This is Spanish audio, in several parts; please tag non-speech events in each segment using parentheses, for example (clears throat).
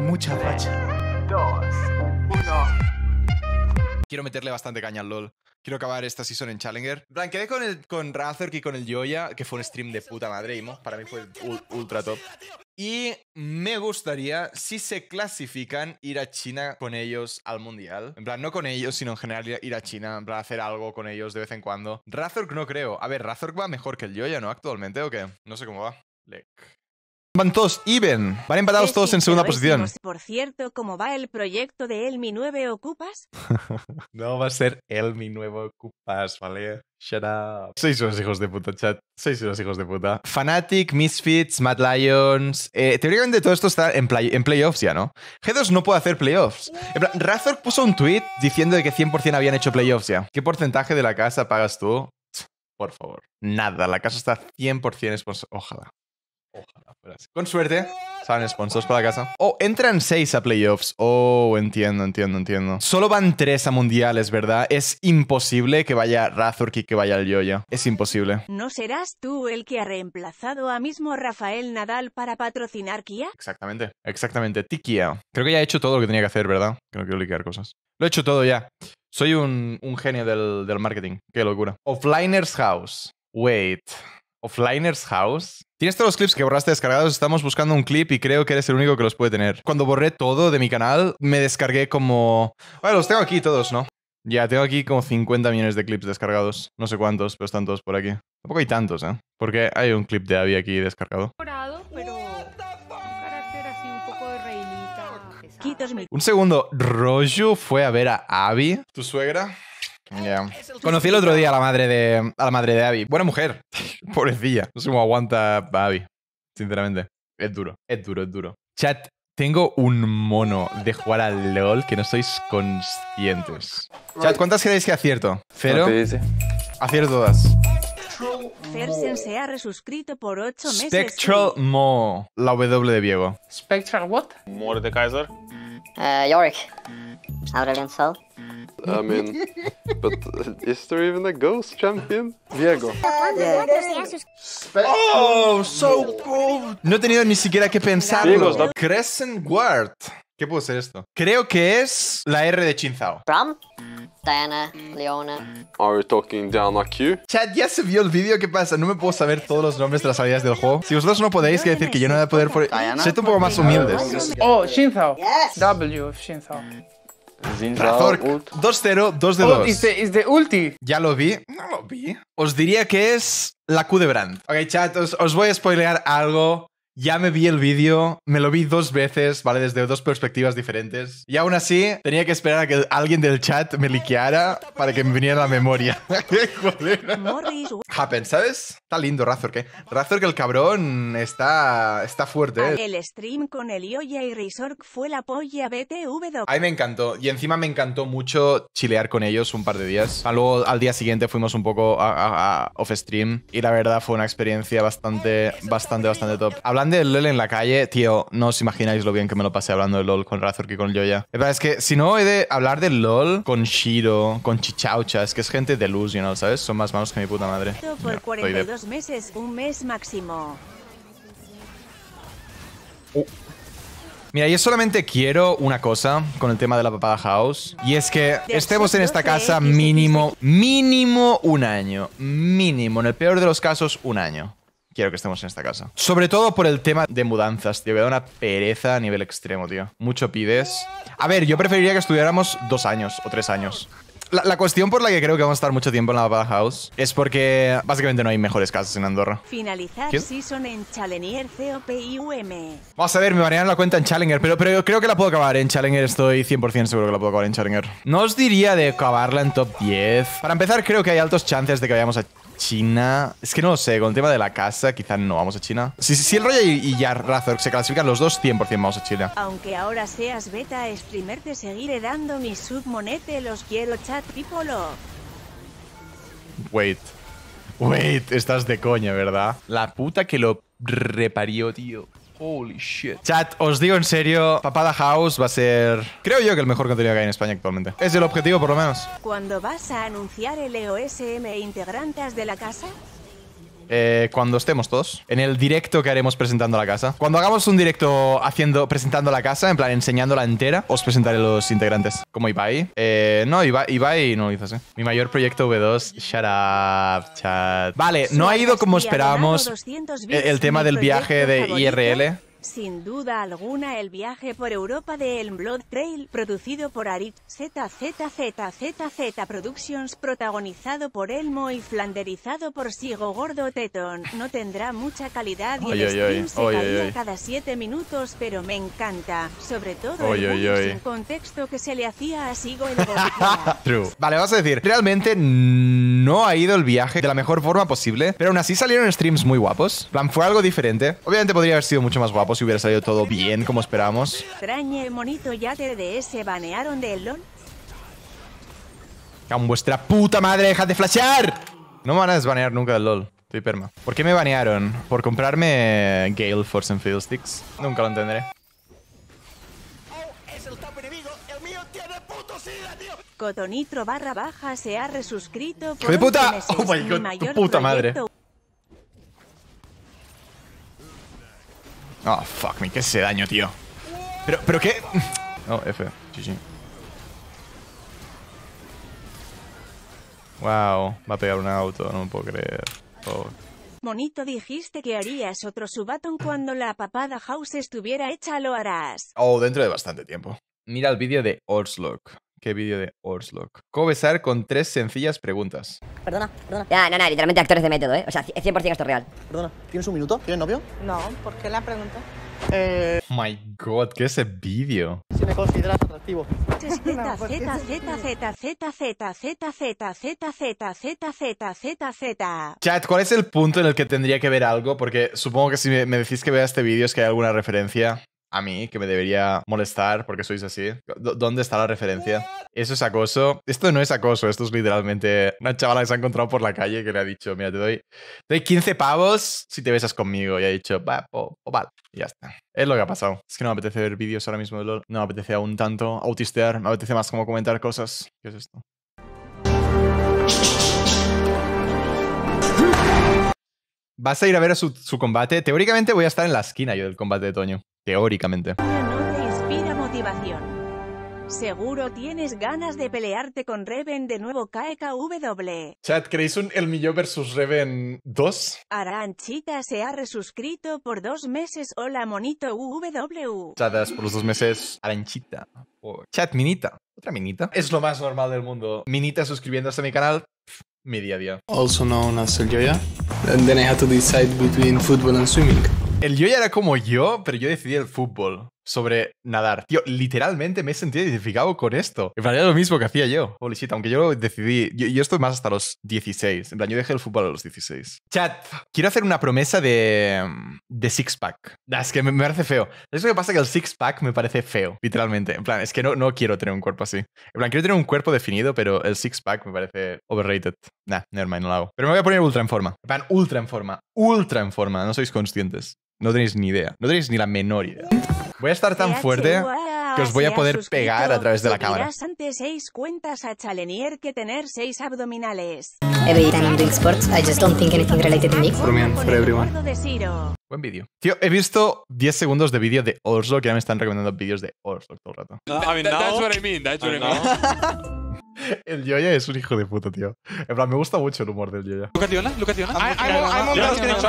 Muchas Mucha uno. Quiero meterle bastante caña al LOL. Quiero acabar esta season en Challenger. Blanqueé con, el, con Razork y con el Joya que fue un stream de puta madre, Imo. Para mí fue ultra top. Y me gustaría, si se clasifican, ir a China con ellos al Mundial. En plan, no con ellos, sino en general ir a China, en plan, hacer algo con ellos de vez en cuando. Razork no creo. A ver, Razork va mejor que el Joya ¿no? Actualmente, ¿o qué? No sé cómo va. Lec. Van todos even. Van empatados todos en segunda posición. Por cierto, ¿cómo va el proyecto de Elmi 9 Ocupas? (laughs) no va a ser Elmi 9 Ocupas, ¿vale? Shut up. Sois unos hijos de puta, chat. Sois unos hijos de puta. Fanatic, Misfits, Mad Lions. Eh, teóricamente todo esto está en, en, playoffs ya, ¿no? G2 no puede hacer playoffs. En plan, Razor puso un tweet diciendo que 100% habían hecho playoffs ya. ¿Qué porcentaje de la casa pagas tú? Por favor. Nada, la casa está 100% esposa. Ojalá. Con suerte, salen sponsors para la casa. Oh, entran seis a playoffs. Oh, entiendo, entiendo, entiendo. Solo van tres a mundiales, ¿verdad? Es imposible que vaya Razorki, que vaya el Yoya. Es imposible. ¿No serás tú el que ha reemplazado a mismo Rafael Nadal para patrocinar Kia? Exactamente, exactamente. Tikia. Creo que ya he hecho todo lo que tenía que hacer, ¿verdad? Que no quiero liquear cosas. Lo he hecho todo ya. Soy un, genio del, del marketing. Qué locura. Offliners House. Wait. Offliners House. Tienes todos los clips que borraste descargados, estamos buscando un clip y creo que eres el único que los puede tener. Cuando borré todo de mi canal, me descargué como... Bueno, los tengo aquí todos, ¿no? Ya, tengo aquí como 50 millones de clips descargados. No sé cuántos, pero están todos por aquí. Tampoco hay tantos, ¿eh? Porque hay un clip de Abby aquí descargado. Un segundo, Rojo fue a ver a Abby, tu suegra. Conocí el otro día a la madre de a la madre de Abby. Buena mujer. (laughs) Pobrecilla. No sé cómo aguanta Abby. Sinceramente. Es duro. Es duro, es duro. Chat, tengo un mono de jugar al LOL que no sois conscientes. Chat, ¿cuántas creéis que acierto? ¿Cero? Acierto todas. se ha por Spectral Mo. La W de Diego. Spectral what? More de Kaiser. Uh, Yorick. Aurelian Sol. I mean, but is there even a ghost champion? Diego. Oh, so cool! No tenho nem sequer que pensarlo. Crescent Guard. ¿Qué puede ser esto? Creo que es la R de Chinzao. Bram, Diana, Leona. Are we talking a Q? Chat, ya se vio el vídeo, ¿qué pasa? No me puedo saber todos los nombres de las salidas del juego. Si vosotros no podéis, quiere decir que yo no voy a poder... Sé Sed un poco más humildes. Oh, Shinzao. W of Shinzao. Razork, 2-0, 2 de 2. Oh, ulti. Ya lo vi. No lo vi. Os diría que es la Q de Brand. Ok, chat, os voy a spoilear algo ya me vi el vídeo, me lo vi dos veces, ¿vale? Desde dos perspectivas diferentes. Y aún así, tenía que esperar a que alguien del chat me liqueara para que me viniera la memoria. (laughs) Happen, ¿sabes? Está lindo Razor, ¿qué? Razor que el cabrón está, está fuerte, ¿eh? El stream con Elioya y Resork fue la polla BTW. A mí me encantó. Y encima me encantó mucho chilear con ellos un par de días. Ah, luego, al día siguiente, fuimos un poco a off stream. Y la verdad, fue una experiencia bastante, bastante, bastante top. Hablando de LOL en la calle, tío, no os imagináis lo bien que me lo pasé hablando de LOL con Razor que con Yoya. es que si no he de hablar de LOL con Shiro, con Chichaucha, es que es gente de luz, delusional, ¿sabes? Son más malos que mi puta madre. Por 42 meses, un mes máximo. Uh. Mira, yo solamente quiero una cosa con el tema de la papada house. Y es que estemos en esta casa mínimo, mínimo un año. Mínimo, en el peor de los casos, un año quiero que estemos en esta casa. Sobre todo por el tema de mudanzas, tío. Me da una pereza a nivel extremo, tío. Mucho pides. A ver, yo preferiría que estuviéramos dos años o tres años. La, cuestión por la que creo que vamos a estar mucho tiempo en la house es porque básicamente no hay mejores casas en Andorra. Finalizar season en Challenger COPIUM. Vamos a ver, me marearon la cuenta en Challenger, pero, pero creo que la puedo acabar en Challenger. Estoy 100% seguro que la puedo acabar en Challenger. No os diría de acabarla en top 10. Para empezar, creo que hay altos chances de que vayamos a China. Es que no lo sé, con el tema de la casa, quizás no vamos a China. Si, sí, sí, el rollo y, y ya Razor se clasifican los dos, 100% vamos a China. Aunque ahora seas beta seguiré dando mis los quiero chat Wait. Wait, estás de coña, ¿verdad? La puta que lo reparió, tío. Holy shit. Chat, os digo en serio, Papada House va a ser, creo yo, que el mejor contenido que hay en España actualmente. Es el objetivo, por lo menos. Cuando vas a anunciar el EOSM integrantes de la casa, eh, cuando estemos todos, en el directo que haremos presentando la casa. Cuando hagamos un directo haciendo, presentando la casa, en plan enseñándola entera, os presentaré los integrantes. Como Ibai. Eh, no, Ibai, Ibai no lo hizo así. Mi mayor proyecto V2, shut up, chat. Vale, no ha ido como esperábamos el tema del viaje de IRL. Sin duda alguna el viaje por Europa de Elmblood Blood Trail, producido por Arik, ZZZZZ Productions, protagonizado por Elmo y flanderizado por Sigo Gordo Teton, no tendrá mucha calidad y el stream se cada 7 minutos, pero me encanta, sobre todo el contexto que se le hacía a Sigo el (laughs) True. Vale, vas a decir, realmente no ha ido el viaje de la mejor forma posible, pero aún así salieron streams muy guapos. plan, fue algo diferente. Obviamente podría haber sido mucho más guapos si hubiera salido todo bien como esperamos. Extrañe monito ya de ese banearon del LOL. vuestra puta madre, dejad de flashear! No me van a desbanear nunca del LOL. Estoy perma. ¿Por qué me banearon? ¿Por comprarme Gale Force and Field Sticks? Nunca lo entenderé. Cotonitro barra baja se ha resuscrito ¡Hijo puta! ¡Oh my god! ¡Tu puta madre! Oh, fuck me, que ese daño, tío. Pero, pero qué. Oh, F. sí. Wow, va a pegar un auto, no me puedo creer. Oh. Monito, dijiste que harías otro subaton (clears throat) cuando la papada house estuviera hecha, lo harás. Oh, dentro de bastante tiempo. Mira el vídeo de Orslock. Qué vídeo de Orslock. Cobesar con tres sencillas preguntas. Perdona, perdona. Ya, no, no, literalmente actores de método, ¿eh? O sea, 100% esto real. Perdona, ¿tienes un minuto? ¿Tienes novio? No, ¿por qué la pregunta? Eh... my god, ¿qué es ese vídeo? Si me consideras atractivo. Z, Z, Z, Z, Z, Z, Z, Z, Z, Z, Z, Z, Chat, ¿cuál es el punto en el que tendría que ver algo? Porque supongo que si me decís que vea este vídeo es que hay alguna referencia a mí que me debería molestar porque sois así? ¿Dónde está la referencia? ¿Eso es acoso? Esto no es acoso, esto es literalmente una chavala que se ha encontrado por la calle que le ha dicho, mira, te doy, te 15 pavos si te besas conmigo. Y ha dicho, va, o vale. Y ya está. Es lo que ha pasado. Es que no me apetece ver vídeos ahora mismo de LOL. No me apetece aún tanto autistear. Me apetece más como comentar cosas. ¿Qué es esto? ¿Vas a ir a ver su combate? Teóricamente voy a estar en la esquina yo del combate de Toño. Teóricamente. No te inspira motivación. Seguro tienes ganas de pelearte con Reven de nuevo KKW. E Chat, ¿creéis un El Millo versus Reven 2? Aranchita se ha resuscrito por dos meses. Hola, monito UW. Chadas por los dos meses, Aranchita. Oh. Chat, Minita. Otra Minita. Es lo más normal del mundo. Minita suscribiéndose a mi canal. mi día a día. Also known as el Joya. And then I had to decide between football and swimming. El yo ya era como yo, pero yo decidí el fútbol sobre nadar. Tío, literalmente me he sentido identificado con esto. En plan, era lo mismo que hacía yo. Holy aunque yo decidí. Yo, estoy más hasta los 16. En plan, yo dejé el fútbol a los 16. Chat, quiero hacer una promesa de. Mm, de six-pack. Es que me, me, parece feo. Es lo que pasa que el six-pack me parece feo, literalmente. En plan, es que no, no quiero tener un cuerpo así. En plan, quiero tener un cuerpo definido, pero el six-pack me parece overrated. Nah, nevermind, no lo hago. Pero me voy a poner ultra en forma. En plan, ultra en forma. Ultra en forma. No sois conscientes. No tenéis ni idea. No tenéis ni la menor idea. Voy a estar tan fuerte que os voy a poder pegar a través de la cámara. antes seis cuentas a Chalenier que tener seis abdominales. Every time I'm doing sports, I just don't think anything related to me. For me and for everyone. Buen vídeo. Tío, he visto 10 segundos de vídeo de Oslo que ya me están recomendando vídeos de Oslo todo el rato. that's what I mean, that's what I mean. (laughs) El Yoya es un hijo de puta, tío. En plan, me gusta mucho el humor del Yoya.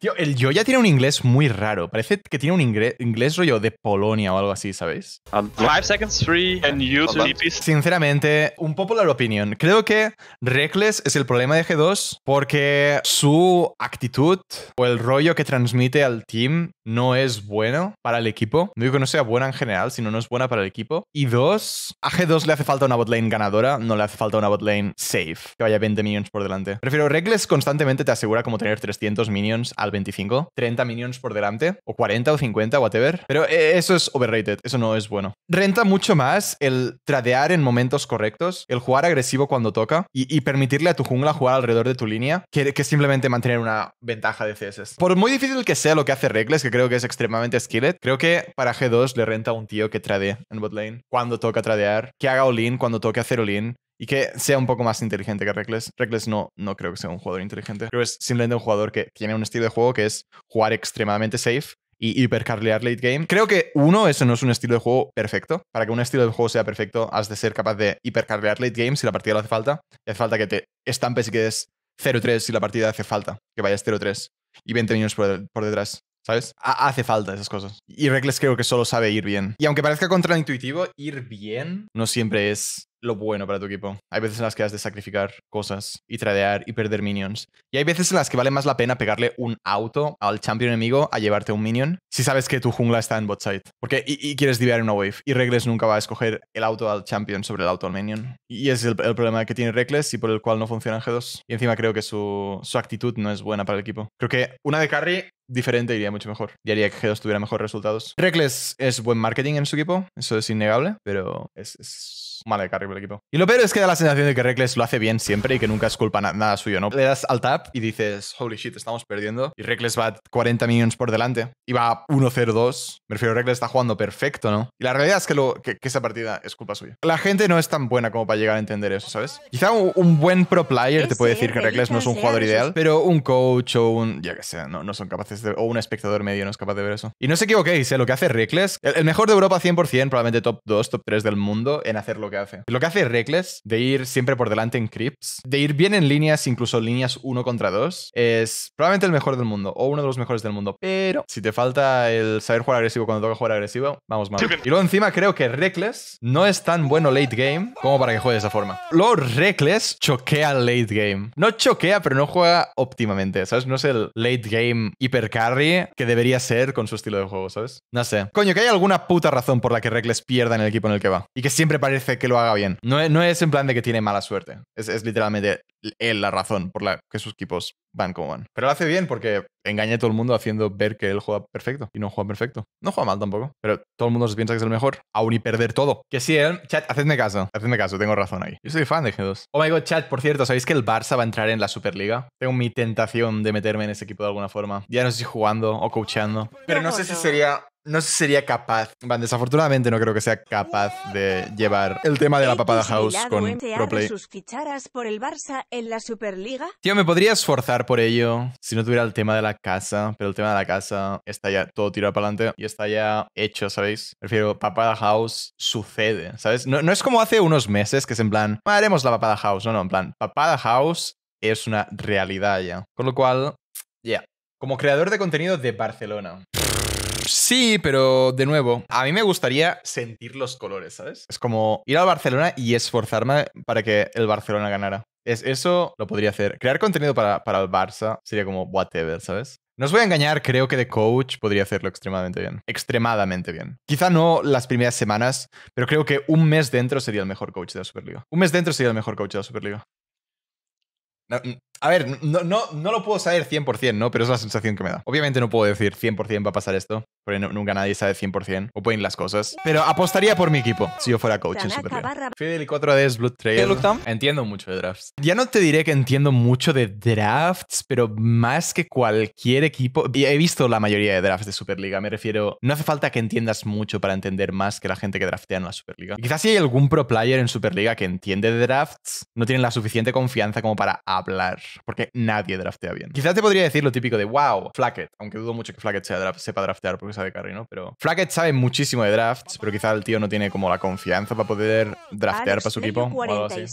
Tío, el Yoya tiene un inglés muy raro. Parece que tiene un inglés rollo de Polonia o algo así, ¿sabéis? Um, five seconds free and Sinceramente, un popular opinion. Creo que Reckless es el problema de G2 porque su actitud o el rollo que transmite al team no es bueno para el equipo. No digo que no sea buena en general, sino no es buena para el equipo. Y dos, a G2 le hace falta una botlane ganadora, no le hace falta una botlane safe, que vaya 20 minions por delante. Prefiero regles constantemente te asegura como tener 300 minions al 25, 30 minions por delante, o 40 o 50, whatever. Pero eh, eso es overrated, eso no es bueno. Renta mucho más el tradear en momentos correctos, el jugar agresivo cuando toca y, permitirle a tu jungla jugar alrededor de tu línea que, que simplemente mantener una ventaja de CS. Por muy difícil que sea lo que hace Reckless, que creo que es extremadamente skillet. Creo que para G2 le renta a un tío que trade en botlane cuando toca tradear, que haga all cuando toque hacer all y que sea un poco más inteligente que Reckless. Reckless no, no creo que sea un jugador inteligente. Creo que es simplemente un jugador que tiene un estilo de juego que es jugar extremadamente safe y hipercarlear late game. Creo que, uno, eso no es un estilo de juego perfecto. Para que un estilo de juego sea perfecto, has de ser capaz de hipercarlear late game si la partida lo hace falta. Y hace falta que te estampes y quedes 0-3 si la partida hace falta, que vayas 0-3 y 20 niños por, detrás. ¿Sabes? hace falta esas cosas. Y Reckless creo que solo sabe ir bien. Y aunque parezca contraintuitivo, ir bien no siempre es lo bueno para tu equipo. Hay veces en las que has de sacrificar cosas y tradear y perder minions. Y hay veces en las que vale más la pena pegarle un auto al champion enemigo a llevarte un minion si sabes que tu jungla está en bot side. Porque y, quieres diviar una wave. Y Regles nunca va a escoger el auto al champion sobre el auto al minion. Y es el, problema que tiene Regles y por el cual no funciona G2. Y encima creo que su, su actitud no es buena para el equipo. Creo que una de carry diferente iría mucho mejor y haría que G2 tuviera mejores resultados. Regles es buen marketing en su equipo, eso es innegable, pero es, es mala de carry el equipo. Y lo peor es que da la sensación de que Reckless lo hace bien siempre y que nunca es culpa nada suyo, ¿no? Le das al tap y dices, holy shit, estamos perdiendo. Y Reckless va 40 millones por delante. Y va 1-0-2. Me refiero, Reckless está jugando perfecto, ¿no? Y la realidad es que, lo, que, esa partida es culpa suya. La gente no es tan buena como para llegar a entender eso, ¿sabes? Quizá un, buen pro player te puede decir que Reckless no es un jugador ideal, pero un coach o un, ya que sea, no, no son capaces de, o un espectador medio no es capaz de ver eso. Y no os equivoquéis, ¿eh? lo que hace Reckless, el, mejor de Europa 100%, probablemente top 2, top 3 del mundo en hacer lo que hace que hace Reckless de ir siempre por delante en creeps, de ir bien en líneas, incluso líneas uno contra dos, es probablemente el mejor del mundo o uno de los mejores del mundo. Pero si te falta el saber jugar agresivo cuando toca jugar agresivo, vamos mal. Y luego encima creo que Reckless no es tan bueno late game como para que juegue de esa forma. Lo Reckless choquea late game. No choquea, pero no juega óptimamente, ¿sabes? No es el late game hiper carry que debería ser con su estilo de juego, ¿sabes? No sé. Coño, que hay alguna puta razón por la que Reckless pierda en el equipo en el que va. Y que siempre parece que lo haga bien. E, no es, en plan de que tiene mala suerte. Es, literalmente él la razón por la que sus equipos van como van. Pero lo hace bien porque engaña a todo el mundo haciendo ver que él juega perfecto y no juega perfecto. No juega mal tampoco, pero todo el mundo se piensa que es el mejor, aún y perder todo. Que sí, ¿eh? chat, hacedme caso, hacedme caso, tengo razón ahí. Yo soy fan de G2. Oh my god, chat, por cierto, ¿sabéis que el Barça va a entrar en la Superliga? Tengo mi tentación de meterme en ese equipo de alguna forma. Ya no sé si jugando o coachando, pero no sé si sería no sería capaz, van, desafortunadamente no creo que sea capaz de llevar el tema de la papada pues, house con Proplay. sus por el Barça en la Superliga? Tío, me podría esforzar por ello si no tuviera el tema de la casa, pero el tema de la casa está ya todo tirado para adelante y está ya hecho, ¿sabéis? Prefiero papada house sucede, ¿sabes? No, es como hace unos meses que es en plan, ah, haremos la papada house, no, no, en plan, papada house es una realidad ya. Con lo cual, ya. Como creador de contenido de Barcelona Sí, pero de nuevo, a mí me gustaría sentir los colores, ¿sabes? Es como ir al Barcelona y esforzarme para que el Barcelona ganara. Es, eso lo podría hacer. Crear contenido para, para el Barça sería como whatever, ¿sabes? No os voy a engañar, creo que de coach podría hacerlo extremadamente bien. Extremadamente bien. Quizá no las primeras semanas, pero creo que un mes dentro sería el mejor coach de la Superliga. Un mes dentro sería el mejor coach de la Superliga. No, a ver, no, no, no lo puedo saber 100%, ¿no? Pero es la sensación que me da. Obviamente no puedo decir 100% va a pasar esto, porque nunca nadie sabe 100% o pueden las cosas. Pero apostaría por mi equipo si yo fuera coach en Super Fidel y 4Ds, Blood Trail. Entiendo mucho de drafts. Ya no te diré que entiendo mucho de drafts, pero más que cualquier equipo. He visto la mayoría de drafts de Superliga. Me refiero, no hace falta que entiendas mucho para entender más que la gente que draftea en la Superliga. quizás si hay algún pro player en Superliga que entiende de drafts, no tienen la suficiente confianza como para hablar porque nadie draftea bien. Quizás te podría decir lo típico de, wow, Flackett, aunque dudo mucho que Flackett sepa draftear porque sabe carry, ¿no? Pero Flackett sabe muchísimo de drafts, pero quizás el tío no tiene como la confianza para poder draftear para su equipo o algo así.